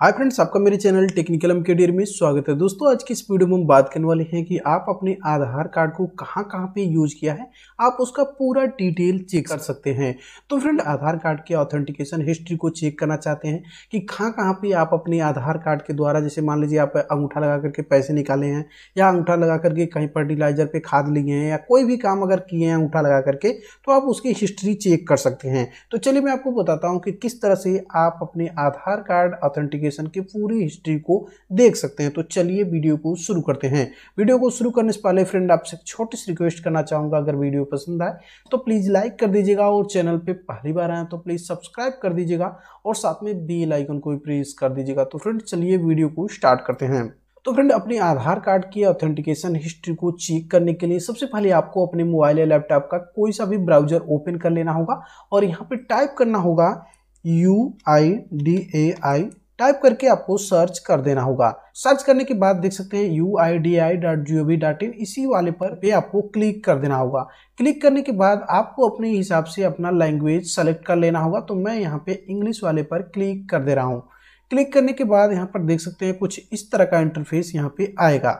hi friends आपका मेरे channel technical M के में स्वागत है दोस्तों आज की इस वीडियो में हम बात करने वाले हैं कि आप अपने आधार कार्ड को कहां कहां पे यूज किया है आप उसका पूरा डिटेल चेक कर सकते हैं तो फ्रेंड आधार कार्ड के ऑथेंटिकेशन हिस्ट्री को चेक करना चाहते हैं कि कहां कहां पे आप अपने आधार कार्ड के द्वारा जैसे मान लीजिए आप अंगूठा लगा करके पैसे निकाले हैं या अंगूठा लगा करके कहीं फर्टिलाइजर पर खाद लिए हैं या कोई भी काम अगर किए हैं अंगूठा लगा करके तो आप उसकी हिस्ट्री चेक कर सकते हैं तो चलिए मैं आपको बताता हूँ कि किस तरह से आप अपने आधार कार्ड ऑथेंटिकेशन एप्लीकेशन के पूरी हिस्ट्री को देख सकते हैं तो चलिए वीडियो को शुरू करते हैं वीडियो को शुरू करने से पहले फ्रेंड आपसे छोटी सी रिक्वेस्ट करना चाहूँगा अगर वीडियो पसंद आए तो प्लीज़ लाइक कर दीजिएगा और चैनल पर पहली बार आएँ तो प्लीज़ सब्सक्राइब कर दीजिएगा और साथ में बेल आइकन को भी प्रेस कर दीजिएगा तो फ्रेंड चलिए वीडियो को स्टार्ट करते हैं तो फ्रेंड अपने आधार कार्ड की ऑथेंटिकेशन हिस्ट्री को चेक करने के लिए सबसे पहले आपको अपने मोबाइल या लैपटॉप का कोई सा भी ब्राउजर ओपन कर लेना होगा और यहाँ पे टाइप करना होगा U I D A I type करके आपको सर्च कर देना होगा सर्च करने के बाद देख सकते हैं U I D I dot G O V dot in इसी वाले पर पे आपको क्लिक कर देना होगा क्लिक करने के बाद आपको अपने हिसाब से अपना लैंग्वेज सेलेक्ट कर लेना होगा तो मैं यहाँ पे इंग्लिश वाले पर क्लिक कर दे रहा हूँ क्लिक करने के बाद यहाँ पर देख सकते हैं कुछ इस तरह का इंटरफेस यहाँ पे आएगा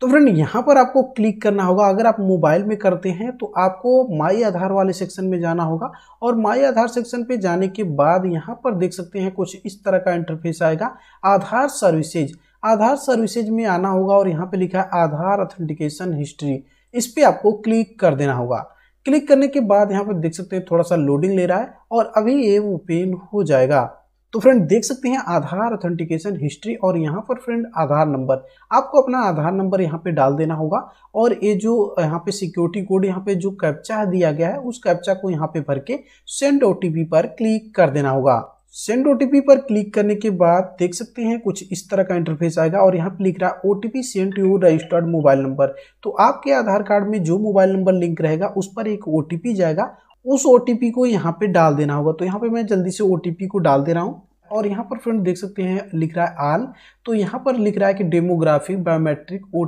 तो फ्रेंड यहाँ पर आपको क्लिक करना होगा अगर आप मोबाइल में करते हैं तो आपको माई आधार वाले सेक्शन में जाना होगा और माई आधार सेक्शन पे जाने के बाद यहाँ पर देख सकते हैं कुछ इस तरह का इंटरफेस आएगा आधार सर्विसेज आधार सर्विसेज में आना होगा और यहाँ पे लिखा है आधार ऑथेंटिकेशन हिस्ट्री इस पर आपको क्लिक कर देना होगा क्लिक करने के बाद यहाँ पर देख सकते हैं थोड़ा सा लोडिंग ले रहा है और अभी ये ओपन हो जाएगा तो फ्रेंड देख सकते हैं आधार ऑथेंटिकेशन हिस्ट्री और यहाँ पर फ्रेंड आधार नंबर आपको अपना आधार नंबर यहाँ पे डाल देना होगा और ये जो यहाँ पे सिक्योरिटी कोड यहाँ पे जो कैप्चा दिया गया है उस कैप्चा को यहाँ पे भर के सेंड ओ पर क्लिक कर देना होगा सेंड ओ पर क्लिक करने के बाद देख सकते हैं कुछ इस तरह का इंटरफेस आएगा और यहाँ पे लिख रहा है O T P send to registered mobile number तो आपके आधार कार्ड में जो मोबाइल नंबर लिंक रहेगा उस पर एक ओ जाएगा उस ओ को यहाँ पे डाल देना होगा तो यहाँ पे मैं जल्दी से ओ को डाल दे रहा हूँ और यहाँ पर फ्रेंड देख सकते हैं लिख रहा है आल तो यहाँ पर लिख रहा है कि डेमोग्राफिक बायोमेट्रिक ओ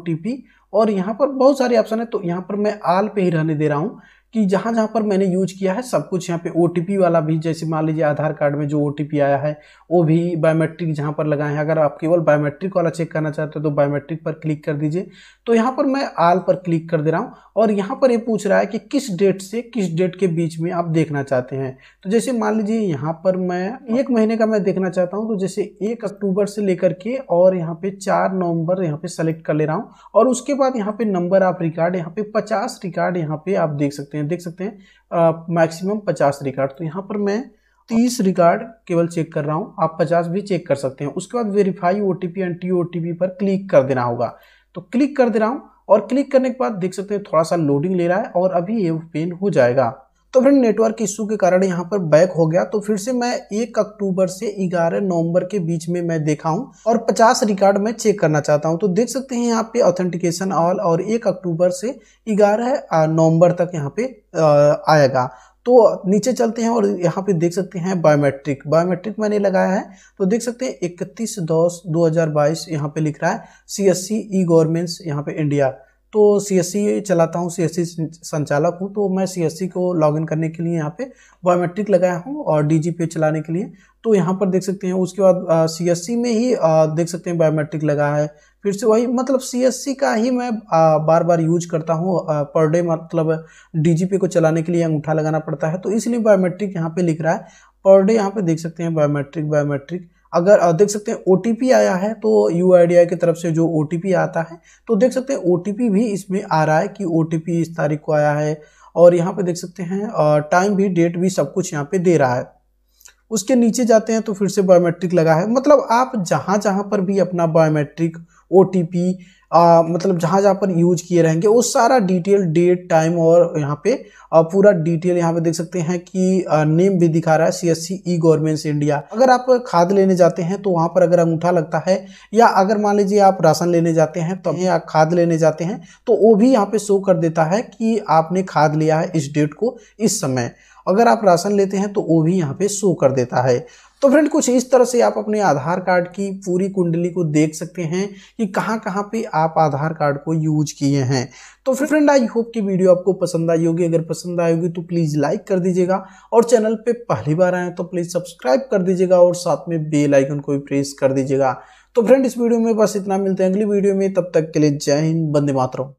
और यहाँ पर बहुत सारे ऑप्शन है तो यहाँ पर मैं आल पे ही रहने दे रहा हूँ कि जहाँ जहाँ पर मैंने यूज किया है सब कुछ यहाँ पे ओ वाला भी जैसे मान लीजिए आधार कार्ड में जो ओ आया है वो भी बायोमेट्रिक जहाँ पर लगाए हैं अगर आप केवल बायोमेट्रिक वाला चेक करना चाहते हो तो बायोमेट्रिक पर क्लिक कर दीजिए तो यहाँ पर मैं आल पर क्लिक कर दे रहा हूँ और यहाँ पर ये यह पूछ रहा है कि किस डेट से किस डेट के बीच में आप देखना चाहते हैं तो जैसे मान लीजिए यहाँ पर मैं एक महीने का मैं देखना चाहता हूँ तो जैसे एक अक्टूबर से लेकर के और यहाँ पे चार नवंबर यहाँ पे सेलेक्ट कर ले रहा हूँ और उसके बाद यहाँ पे नंबर ऑफ रिकार्ड यहाँ पे पचास रिकार्ड यहाँ पे आप देख सकते हैं हैं देख सकते हैं मैक्सिमम पचास रिकार्ड तो यहाँ पर मैं तीस रिकॉर्ड केवल चेक कर रहा हूँ आप पचास भी चेक कर सकते हैं उसके बाद verify O T P and T O T P पर क्लिक कर देना होगा तो क्लिक कर दे रहा हूँ और क्लिक करने के बाद देख सकते हैं थोड़ा सा लोडिंग ले रहा है और अभी ये ओपन हो जाएगा तो फिर नेटवर्क इशू के कारण यहाँ पर बैक हो गया तो फिर से मैं एक अक्टूबर से ग्यारह नवंबर के बीच में मैं देखा हूँ और पचास रिकॉर्ड मैं चेक करना चाहता हूँ तो देख सकते हैं यहाँ पे ऑथेंटिकेशन ऑल और एक अक्टूबर से ग्यारह नवंबर तक यहाँ पे आएगा तो नीचे चलते हैं और यहाँ पे देख सकते हैं बायोमेट्रिक बायोमेट्रिक मैंने लगाया है तो देख सकते हैं इकतीस दस दो हज़ार बाईस यहाँ पे लिख रहा है C S C E governments यहाँ पे इंडिया तो सी एस सी चलाता हूँ सी एस सी संचालक हूँ तो मैं सी एस सी को लॉगिन करने के लिए यहाँ पे बायोमेट्रिक लगाया हूँ और डी जी पे चलाने के लिए तो यहाँ पर देख सकते हैं उसके बाद सी एस सी में ही आ, देख सकते हैं बायोमेट्रिक लगा है फिर से वही मतलब सी एस सी का ही मैं आ, बार बार यूज करता हूँ पर डे मतलब डी जी पे को चलाने के लिए अंगूठा लगाना पड़ता है तो इसलिए बायोमेट्रिक यहाँ पे लिख रहा है पर डे यहाँ पे देख सकते हैं बायोमेट्रिक बायोमेट्रिक अगर देख सकते हैं ओ आया है तो यू की तरफ से जो ओ आता है तो देख सकते हैं ओ भी इसमें आ रहा है कि ओ इस तारीख को आया है और यहाँ पे देख सकते हैं टाइम भी डेट भी सब कुछ यहाँ पे दे रहा है उसके नीचे जाते हैं तो फिर से बायोमेट्रिक लगा है मतलब आप जहाँ जहाँ पर भी अपना बायोमेट्रिक ओ आ, मतलब जहाँ जहाँ पर यूज किए रहेंगे वो सारा डिटेल डेट टाइम और यहाँ पे आ, पूरा डिटेल यहाँ पे देख सकते हैं कि आ, नेम भी दिखा रहा है C S C E governments India अगर आप खाद लेने जाते हैं तो वहाँ पर अगर अंगूठा लगता है या अगर मान लीजिए आप राशन लेने जाते हैं तो या खाद लेने जाते हैं तो वो भी यहाँ पर शो कर देता है कि आपने खाद लिया है इस डेट को इस समय अगर आप राशन लेते हैं तो वो भी यहाँ पे शो कर देता है तो फ्रेंड कुछ इस तरह से आप अपने आधार कार्ड की पूरी कुंडली को देख सकते हैं कि कहाँ कहाँ पे आप आधार कार्ड को यूज किए हैं तो फ्रेंड आई होप कि वीडियो आपको पसंद आई होगी अगर पसंद आई होगी तो प्लीज़ लाइक कर दीजिएगा और चैनल पे पहली बार आए तो प्लीज़ सब्सक्राइब कर दीजिएगा और साथ में बेल आइकन को भी प्रेस कर दीजिएगा तो फ्रेंड इस वीडियो में बस इतना मिलते हैं अगली वीडियो में तब तक के लिए जय हिंद बंदे मातरम